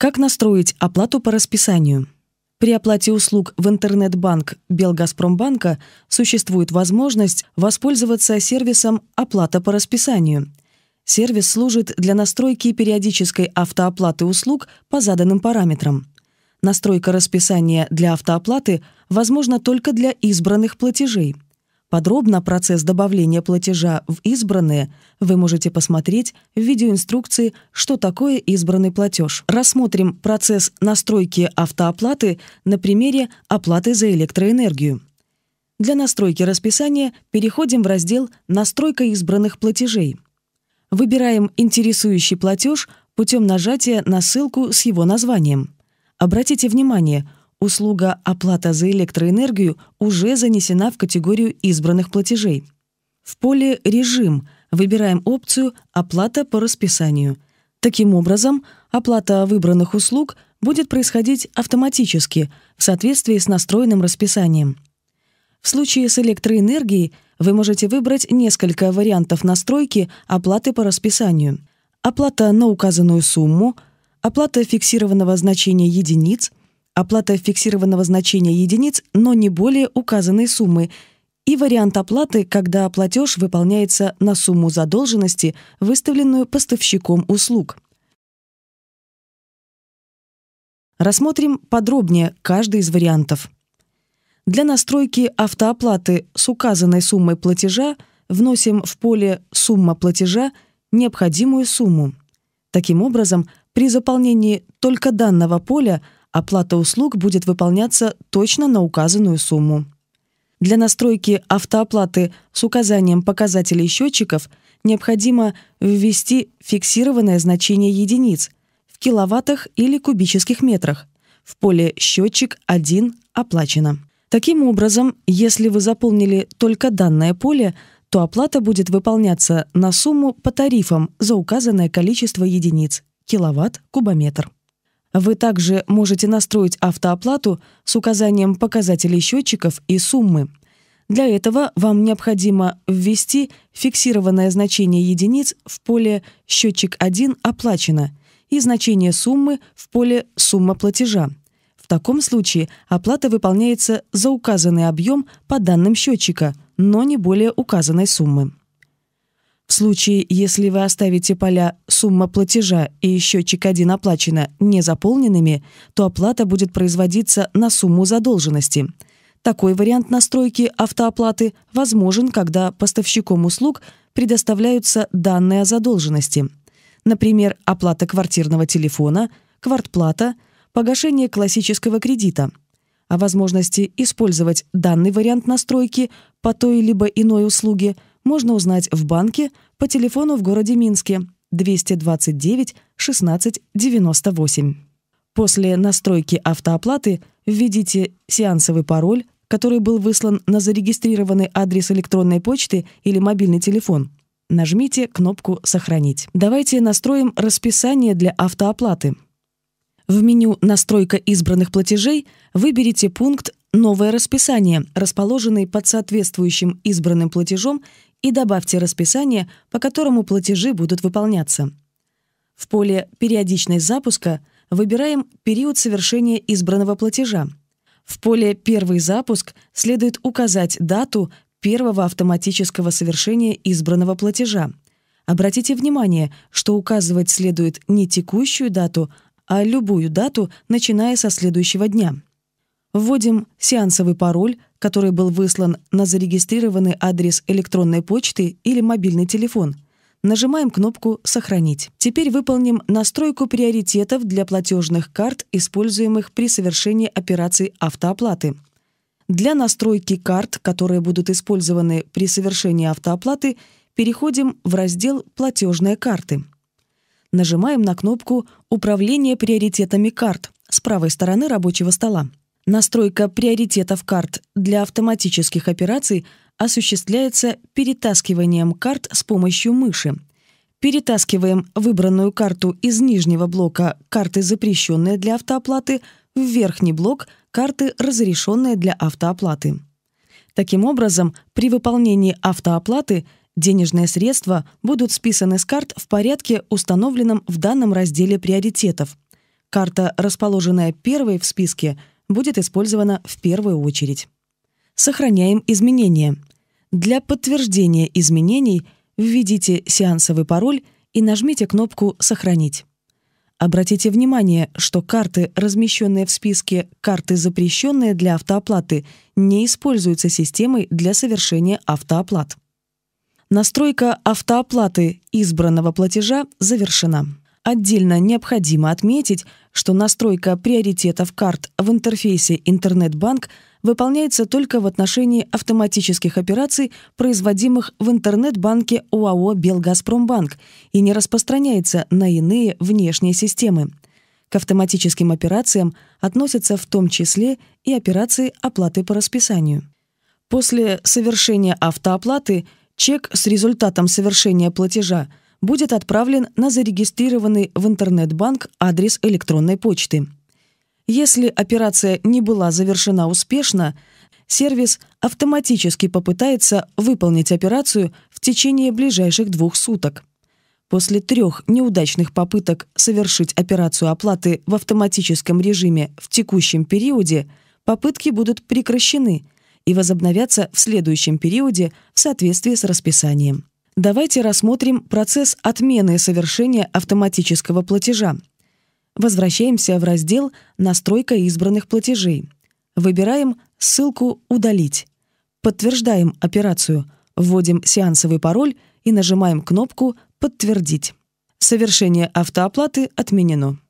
Как настроить оплату по расписанию? При оплате услуг в интернет-банк Белгазпромбанка существует возможность воспользоваться сервисом «Оплата по расписанию». Сервис служит для настройки периодической автооплаты услуг по заданным параметрам. Настройка расписания для автооплаты возможна только для избранных платежей – Подробно процесс добавления платежа в «Избранные» вы можете посмотреть в видеоинструкции «Что такое избранный платеж». Рассмотрим процесс настройки автооплаты на примере оплаты за электроэнергию. Для настройки расписания переходим в раздел «Настройка избранных платежей». Выбираем интересующий платеж путем нажатия на ссылку с его названием. Обратите внимание – услуга «Оплата за электроэнергию» уже занесена в категорию избранных платежей. В поле «Режим» выбираем опцию «Оплата по расписанию». Таким образом, оплата выбранных услуг будет происходить автоматически в соответствии с настроенным расписанием. В случае с электроэнергией вы можете выбрать несколько вариантов настройки оплаты по расписанию. Оплата на указанную сумму, оплата фиксированного значения единиц – оплата фиксированного значения единиц, но не более указанной суммы, и вариант оплаты, когда платеж выполняется на сумму задолженности, выставленную поставщиком услуг. Рассмотрим подробнее каждый из вариантов. Для настройки автооплаты с указанной суммой платежа вносим в поле «Сумма платежа» необходимую сумму. Таким образом, при заполнении только данного поля – оплата услуг будет выполняться точно на указанную сумму. Для настройки автооплаты с указанием показателей счетчиков необходимо ввести фиксированное значение единиц в киловаттах или кубических метрах. В поле «Счетчик 1» оплачено. Таким образом, если вы заполнили только данное поле, то оплата будет выполняться на сумму по тарифам за указанное количество единиц – киловатт, кубометр. Вы также можете настроить автооплату с указанием показателей счетчиков и суммы. Для этого вам необходимо ввести фиксированное значение единиц в поле «Счетчик 1 оплачено» и значение суммы в поле «Сумма платежа». В таком случае оплата выполняется за указанный объем по данным счетчика, но не более указанной суммы. В случае, если вы оставите поля «сумма платежа» и «счетчик 1 оплачено» незаполненными, то оплата будет производиться на сумму задолженности. Такой вариант настройки автооплаты возможен, когда поставщиком услуг предоставляются данные о задолженности. Например, оплата квартирного телефона, квартплата, погашение классического кредита. О возможности использовать данный вариант настройки по той либо иной услуге – можно узнать в банке по телефону в городе Минске 229 16 98. После настройки автооплаты введите сеансовый пароль, который был выслан на зарегистрированный адрес электронной почты или мобильный телефон. Нажмите кнопку «Сохранить». Давайте настроим расписание для автооплаты. В меню «Настройка избранных платежей» выберите пункт «Новое расписание», расположенный под соответствующим избранным платежом и добавьте расписание, по которому платежи будут выполняться. В поле «Периодичность запуска» выбираем период совершения избранного платежа. В поле «Первый запуск» следует указать дату первого автоматического совершения избранного платежа. Обратите внимание, что указывать следует не текущую дату, а любую дату, начиная со следующего дня. Вводим сеансовый пароль, который был выслан на зарегистрированный адрес электронной почты или мобильный телефон. Нажимаем кнопку «Сохранить». Теперь выполним настройку приоритетов для платежных карт, используемых при совершении операций автооплаты. Для настройки карт, которые будут использованы при совершении автооплаты, переходим в раздел «Платежные карты». Нажимаем на кнопку «Управление приоритетами карт» с правой стороны рабочего стола. Настройка приоритетов карт для автоматических операций осуществляется перетаскиванием карт с помощью мыши. Перетаскиваем выбранную карту из нижнего блока «Карты, запрещенные для автооплаты» в верхний блок «Карты, разрешенные для автооплаты». Таким образом, при выполнении автооплаты денежные средства будут списаны с карт в порядке, установленном в данном разделе приоритетов. Карта, расположенная первой в списке – будет использована в первую очередь. Сохраняем изменения. Для подтверждения изменений введите сеансовый пароль и нажмите кнопку «Сохранить». Обратите внимание, что карты, размещенные в списке «Карты, запрещенные для автооплаты», не используются системой для совершения автооплат. Настройка автооплаты избранного платежа завершена. Отдельно необходимо отметить, что настройка приоритетов карт в интерфейсе «Интернет-банк» выполняется только в отношении автоматических операций, производимых в интернет-банке ОАО «Белгазпромбанк» и не распространяется на иные внешние системы. К автоматическим операциям относятся в том числе и операции оплаты по расписанию. После совершения автооплаты чек с результатом совершения платежа – будет отправлен на зарегистрированный в интернет-банк адрес электронной почты. Если операция не была завершена успешно, сервис автоматически попытается выполнить операцию в течение ближайших двух суток. После трех неудачных попыток совершить операцию оплаты в автоматическом режиме в текущем периоде попытки будут прекращены и возобновятся в следующем периоде в соответствии с расписанием. Давайте рассмотрим процесс отмены совершения автоматического платежа. Возвращаемся в раздел «Настройка избранных платежей». Выбираем ссылку «Удалить». Подтверждаем операцию, вводим сеансовый пароль и нажимаем кнопку «Подтвердить». Совершение автооплаты отменено.